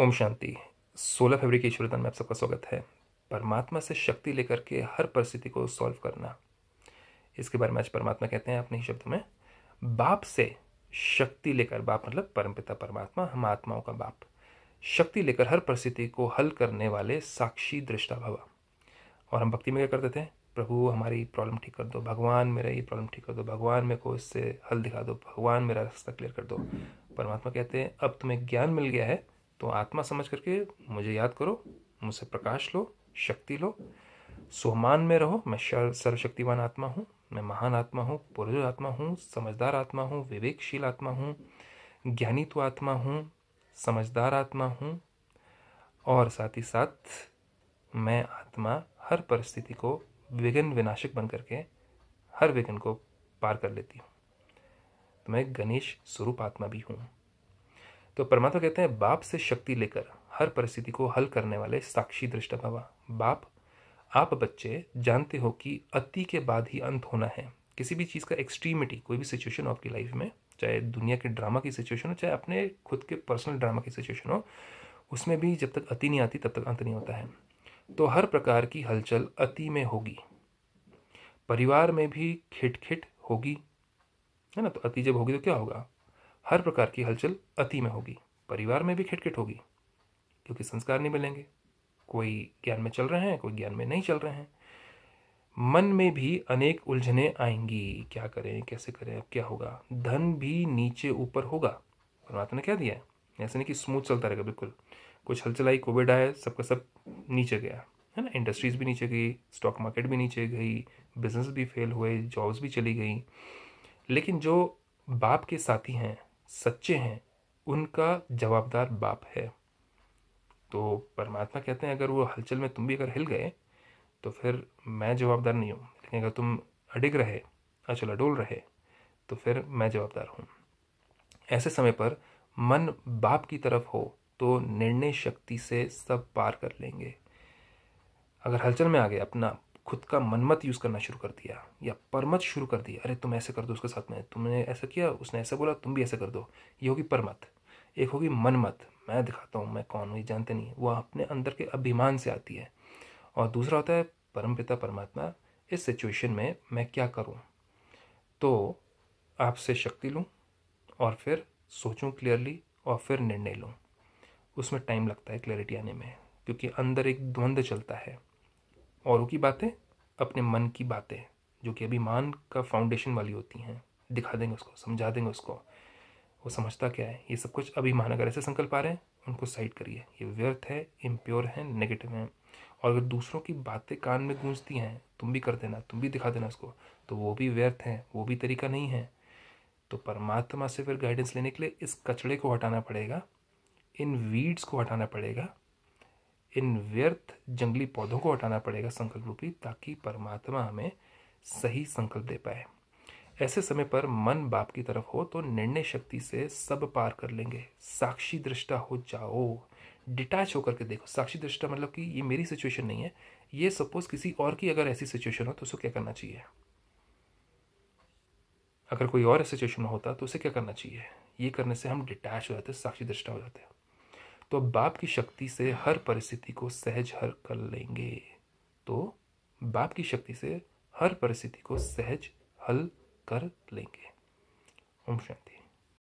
ओम शांति सोलह फरवरी के ईश्वरदान में आप सबका स्वागत है परमात्मा से शक्ति लेकर के हर परिस्थिति को सॉल्व करना इसके बारे में आज परमात्मा कहते हैं अपने ही शब्द में बाप से शक्ति लेकर बाप मतलब परमपिता परमात्मा हम आत्माओं का बाप शक्ति लेकर हर परिस्थिति को हल करने वाले साक्षी दृष्टा भवा और हम भक्ति में क्या करते थे प्रभु हमारी प्रॉब्लम ठीक कर दो भगवान मेरा ये प्रॉब्लम ठीक कर दो भगवान मेरे को इससे हल दिखा दो भगवान मेरा रास्ता क्लियर कर दो परमात्मा कहते हैं अब तुम्हें ज्ञान मिल गया है तो आत्मा समझ करके मुझे याद करो मुझसे प्रकाश लो शक्ति लो सोमान में रहो मैं सर्वशक्तिवान आत्मा हूँ मैं महान आत्मा हूँ पुरुष आत्मा हूँ समझदार आत्मा हूँ विवेकशील आत्मा हूँ ज्ञानी तो आत्मा हूँ समझदार आत्मा हूँ और साथ ही साथ मैं आत्मा हर परिस्थिति को विघ्न विनाशक बन करके हर विघ्न को पार कर लेती हूँ तो मैं गणेश स्वरूप आत्मा भी हूँ तो परमात्मा कहते हैं बाप से शक्ति लेकर हर परिस्थिति को हल करने वाले साक्षी दृष्टा बाबा बाप आप बच्चे जानते हो कि अति के बाद ही अंत होना है किसी भी चीज़ का एक्सट्रीमिटी कोई भी सिचुएशन हो आपकी लाइफ में चाहे दुनिया के ड्रामा की सिचुएशन हो चाहे अपने खुद के पर्सनल ड्रामा की सिचुएशन हो उसमें भी जब तक अति नहीं आती तब तक अंत नहीं होता है तो हर प्रकार की हलचल अति में होगी परिवार में भी खिटखिट होगी है ना तो अति जब होगी तो क्या होगा हर प्रकार की हलचल अति में होगी परिवार में भी खिटखिट होगी क्योंकि संस्कार नहीं मिलेंगे कोई ज्ञान में चल रहे हैं कोई ज्ञान में नहीं चल रहे हैं मन में भी अनेक उलझने आएंगी क्या करें कैसे करें अब क्या होगा धन भी नीचे ऊपर होगा परमात्मा ने क्या दिया है ऐसे नहीं कि स्मूथ चलता रहेगा बिल्कुल कुछ हलचल आई कोविड आया सबका सब नीचे गया है ना इंडस्ट्रीज़ भी नीचे गई स्टॉक मार्केट भी नीचे गई बिजनेस भी फेल हुए जॉब्स भी चली गई लेकिन जो बाप के साथी हैं सच्चे हैं उनका जवाबदार बाप है तो परमात्मा कहते हैं अगर वो हलचल में तुम भी अगर हिल गए तो फिर मैं जवाबदार नहीं हूँ लेकिन अगर तुम अडिग रहे अचल अडोल रहे तो फिर मैं जवाबदार हूँ ऐसे समय पर मन बाप की तरफ हो तो निर्णय शक्ति से सब पार कर लेंगे अगर हलचल में आ गए अपना खुद का मनमत यूज़ करना शुरू कर दिया या परमत शुरू कर दिया अरे तुम ऐसे कर दो उसके साथ में तुमने ऐसा किया उसने ऐसा बोला तुम भी ऐसा कर दो ये होगी परमत एक होगी मनमत मैं दिखाता हूँ मैं कौन हूँ ये जानते नहीं वो अपने अंदर के अभिमान से आती है और दूसरा होता है परमपिता परमात्मा इस सिचुएशन में मैं क्या करूँ तो आपसे शक्ति लूँ और फिर सोचूँ क्लियरली और फिर निर्णय लूँ उसमें टाइम लगता है क्लैरिटी आने में क्योंकि अंदर एक द्वंद्व चलता है औरों की बातें अपने मन की बातें जो कि अभिमान का फाउंडेशन वाली होती हैं दिखा देंगे उसको समझा देंगे उसको वो समझता क्या है ये सब कुछ अभिमान अगर ऐसे संकल्प आ रहे हैं उनको साइड करिए ये व्यर्थ है इम्प्योर है नेगेटिव है और अगर दूसरों की बातें कान में गूंजती हैं तुम भी कर देना तुम भी दिखा देना उसको तो वो भी व्यर्थ है वो भी तरीका नहीं है तो परमात्मा से फिर गाइडेंस लेने के लिए इस कचड़े को हटाना पड़ेगा इन वीड्स को हटाना पड़ेगा इन व्यर्थ जंगली पौधों को हटाना पड़ेगा संकल्प रूपी ताकि परमात्मा हमें सही संकल्प दे पाए ऐसे समय पर मन बाप की तरफ हो तो निर्णय शक्ति से सब पार कर लेंगे साक्षी दृष्टा हो जाओ डिटैच होकर के देखो साक्षी दृष्टा मतलब कि ये मेरी सिचुएशन नहीं है ये सपोज किसी और की अगर ऐसी सिचुएशन हो तो उसको क्या करना चाहिए अगर कोई और सिचुएशन होता तो उसे क्या करना चाहिए ये करने से हम डिटैच हो जाते साक्षी दृष्टा हो जाते हैं तो बाप की शक्ति से हर परिस्थिति को सहज हर कर लेंगे तो बाप की शक्ति से हर परिस्थिति को सहज हल कर लेंगे ओम शांति